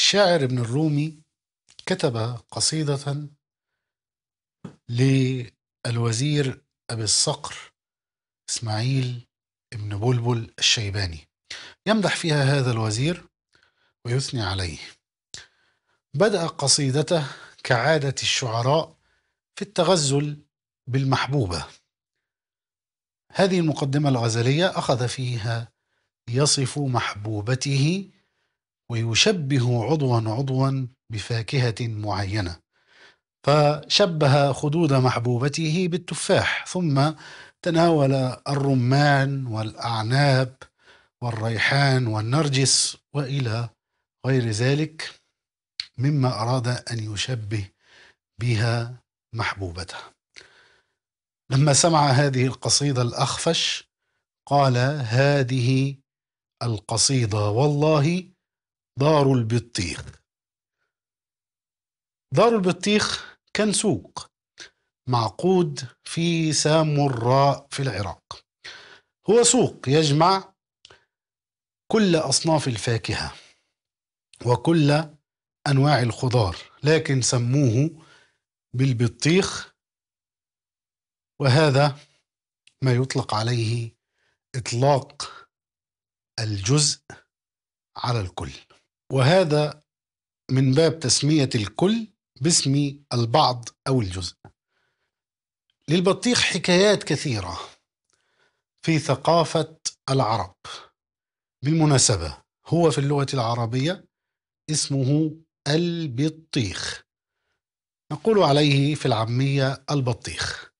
الشاعر ابن الرومي كتب قصيدة للوزير أبي الصقر إسماعيل ابن بلبل الشيباني يمدح فيها هذا الوزير ويثني عليه بدأ قصيدته كعادة الشعراء في التغزل بالمحبوبة هذه المقدمة الغزلية أخذ فيها يصف محبوبته ويشبه عضوا عضوا بفاكهة معينة فشبه خدود محبوبته بالتفاح ثم تناول الرمان والأعناب والريحان والنرجس وإلى غير ذلك مما أراد أن يشبه بها محبوبته لما سمع هذه القصيدة الأخفش قال هذه القصيدة والله دار البطيخ دار البطيخ كان سوق معقود في سامراء في العراق هو سوق يجمع كل أصناف الفاكهة وكل أنواع الخضار لكن سموه بالبطيخ وهذا ما يطلق عليه إطلاق الجزء على الكل وهذا من باب تسمية الكل باسم البعض أو الجزء للبطيخ حكايات كثيرة في ثقافة العرب بالمناسبة هو في اللغة العربية اسمه البطيخ نقول عليه في العامية البطيخ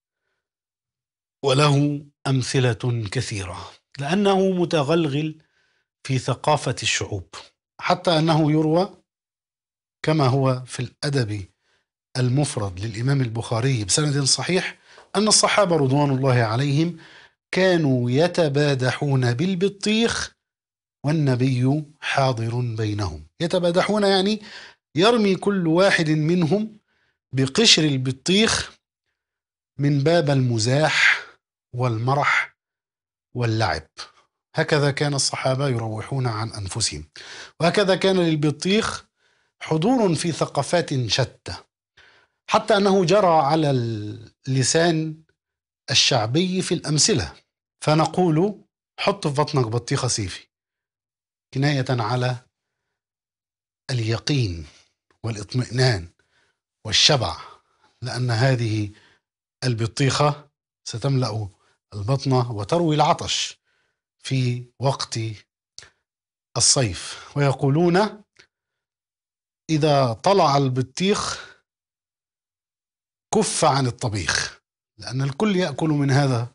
وله أمثلة كثيرة لأنه متغلغل في ثقافة الشعوب حتى أنه يروى كما هو في الأدب المفرد للإمام البخاري بسند صحيح أن الصحابة رضوان الله عليهم كانوا يتبادحون بالبطيخ والنبي حاضر بينهم يتبادحون يعني يرمي كل واحد منهم بقشر البطيخ من باب المزاح والمرح واللعب هكذا كان الصحابة يروحون عن أنفسهم وهكذا كان للبطيخ حضور في ثقافات شتى حتى أنه جرى على اللسان الشعبي في الأمثلة فنقول حط في بطنك بطيخة سيفي كناية على اليقين والاطمئنان والشبع لأن هذه البطيخة ستملأ البطن وتروي العطش في وقت الصيف ويقولون إذا طلع البطيخ كف عن الطبيخ لأن الكل يأكل من هذا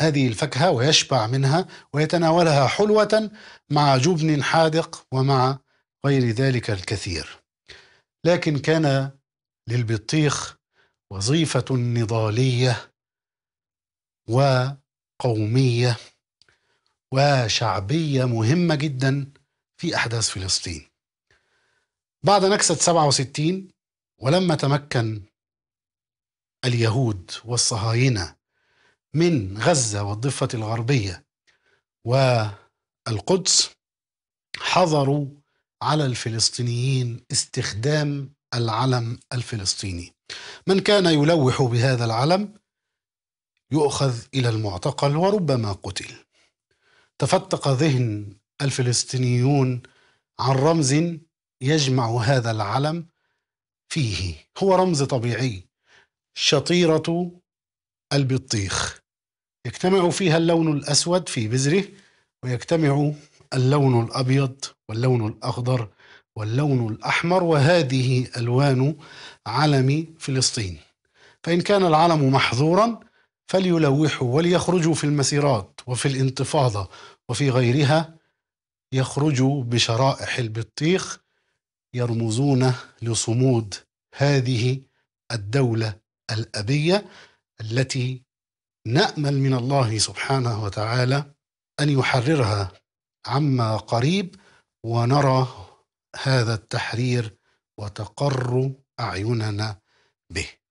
هذه الفاكهة ويشبع منها ويتناولها حلوة مع جبن حادق ومع غير ذلك الكثير لكن كان للبطيخ وظيفة نضالية وقومية وشعبية مهمة جدا في أحداث فلسطين بعد نكسة 67 ولما تمكن اليهود والصهاينة من غزة والضفة الغربية والقدس حظروا على الفلسطينيين استخدام العلم الفلسطيني من كان يلوح بهذا العلم يؤخذ إلى المعتقل وربما قتل تفتق ذهن الفلسطينيون عن رمز يجمع هذا العلم فيه هو رمز طبيعي شطيرة البطيخ يجتمع فيها اللون الأسود في بذره ويجتمع اللون الأبيض واللون الأخضر واللون الأحمر وهذه ألوان علم فلسطين فإن كان العلم محظورا فليلوحوا وليخرجوا في المسيرات وفي الانتفاضة وفي غيرها يخرجوا بشرائح البطيخ يرمزون لصمود هذه الدولة الأبية التي نأمل من الله سبحانه وتعالى أن يحررها عما قريب ونرى هذا التحرير وتقر أعيننا به